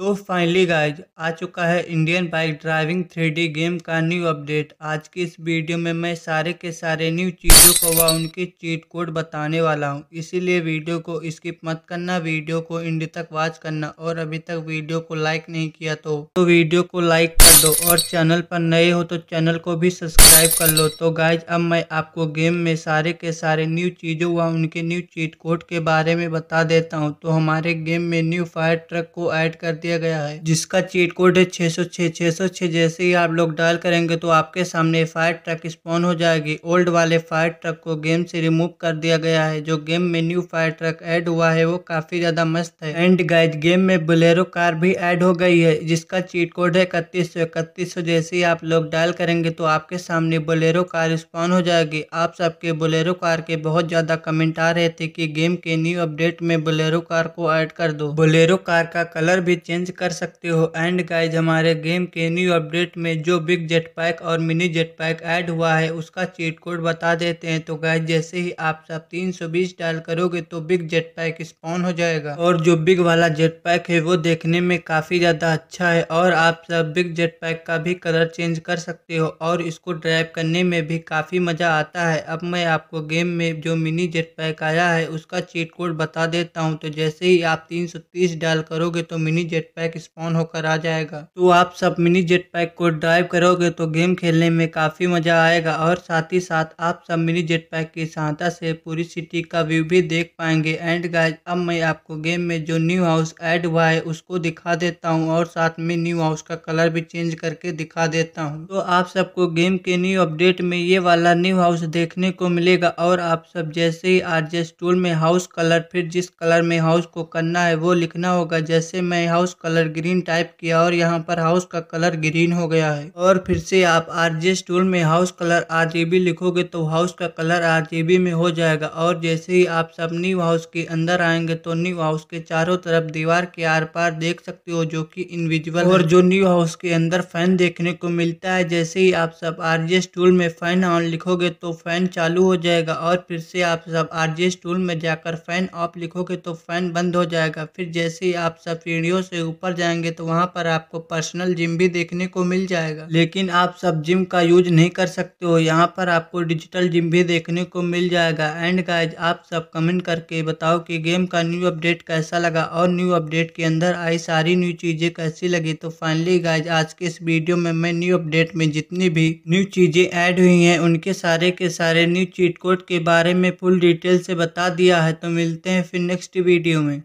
तो finally guys आ चुका है Indian bike driving three game का न्यू अपडेट आज की इस वीडियो में मैं सारे के सारे न्यू चीज़ों को व उनके चीट कोड बताने वाला हूँ इसीलिए वीडियो को स्किप मत करना वीडियो को इंड तक वॉच करना और अभी तक वीडियो को लाइक नहीं किया तो तो वीडियो को लाइक कर दो और चैनल पर नए हो तो चैनल को भी सब्सक्राइब कर लो तो गाइज अब मैं आपको गेम में सारे के सारे न्यू चीज़ों व उनके न्यू चीट कोड के बारे में बता देता हूँ तो हमारे गेम में न्यू फायर ट्रक को ऐड कर दिया दिया गया है जिसका चीट कोड है छह सौ छह छह सौ छह जैसे ही आप लोग डायल करेंगे तो आपके सामने फायर ट्रक स्पॉन हो जाएगी ओल्ड वाले फायर ट्रक को गेम से रिमूव कर दिया गया है जो गेम में न्यू फायर ट्रक एड हुआ है वो काफ़ी ज़्यादा मस्त है एंड गाइज गेम में बुलेरो कार भी एड हो गई है जिसका चीट कोड है इकतीस सौ इकतीस सौ जैसे ही आप लोग डायल करेंगे तो आपके सामने बुलेरो कार स्पॉन हो जाएगी आप सबके बुलेरो कार के बहुत ज़्यादा कमेंट आ रहे थे कि गेम के न्यू अपडेट में बुलेरो कार को ऐड कर दो बुलेरो कार का कलर भी चेंज कर सकते हो एंड गाइज हमारे गेम के न्यू अपडेट में जो बिग जेट पैक और मिनी जेट पैक ऐड हुआ है उसका चीट कोड बता देते हैं तो गाइज जैसे ही आप सब तीन सौ बीस डायल करोगे तो बिग जेट पैक स्पॉन हो जाएगा और जो बिग वाला जेट पैक है वो देखने में काफ़ी ज़्यादा अच्छा है और आप सब बिग जेट पैक का भी कलर चेंज कर सकते हो और इसको ड्राइव करने में भी काफ़ी मज़ा आता है अब मैं आपको गेम में जो मिनी जेट पैक आया है उसका चीट कोड बता देता हूँ तो जैसे ही आप तीन सौ तीस डायल करोगे तो mini jet jet pack spawn होकर आ जाएगा तो आप सब मिनी जेट पैक को ड्राइव करोगे तो गेम खेलने में काफ़ी मज़ा आएगा और साथ ही साथ आप सब मिनी जेट पैक की सहायता से पूरी सिटी का व्यू भी देख पाएंगे एंड गाइज अब मैं आपको गेम में जो न्यू हाउस एड हुआ है उसको दिखा देता हूँ और साथ में न्यू हाउस का कलर भी चेंज करके दिखा देता हूँ तो आप सबको गेम के न्यू अपडेट में ये वाला न्यू हाउस देखने को मिलेगा और आप सब जैसे ही आर टूल में हाउस कलर फिर जिस कलर में हाउस को करना है वो लिखना होगा जैसे मैं house house colour green type किया और यहाँ पर हाउस का कलर ग्रीन हो गया है और फिर से आप आरजे टूल में हाउस कलर आरजीबी लिखोगे तो हाउस का कलर बी में हो जाएगा और जैसे ही आप सब न्यू हाउस के अंदर आएंगे तो न्यू हाउस के चारों तरफ दीवार के आर पार देख सकते हो जो कि इनविजुअल और जो न्यू हाउस के अंदर फैन देखने को मिलता है जैसे ही आप सब जे टूल में फैन ऑन लिखोगे तो फैन चालू हो जाएगा और फिर से आप सब जे टूल में जाकर फैन ऑफ लिखोगे तो फैन बंद हो जाएगा फिर जैसे ही आप सब वीडियो से ऊपर जाएंगे तो वहाँ पर आपको पर्सनल जिम भी देखने को मिल जाएगा लेकिन आप सब जिम का यूज नहीं कर सकते हो यहाँ पर आपको डिजिटल जिम भी देखने को मिल जाएगा एंड गाइज आप सब कमेंट करके बताओ कि गेम का न्यू अपडेट कैसा लगा और न्यू अपडेट के अंदर आई सारी न्यू चीज़ें कैसी लगी तो फाइनली गाइज आज के इस वीडियो में मैं न्यू अपडेट में जितनी भी न्यू चीज़ें ऐड हुई हैं उनके सारे के सारे न्यू चीट कोड के बारे में फुल डिटेल से बता दिया है तो मिलते हैं फिर नेक्स्ट वीडियो में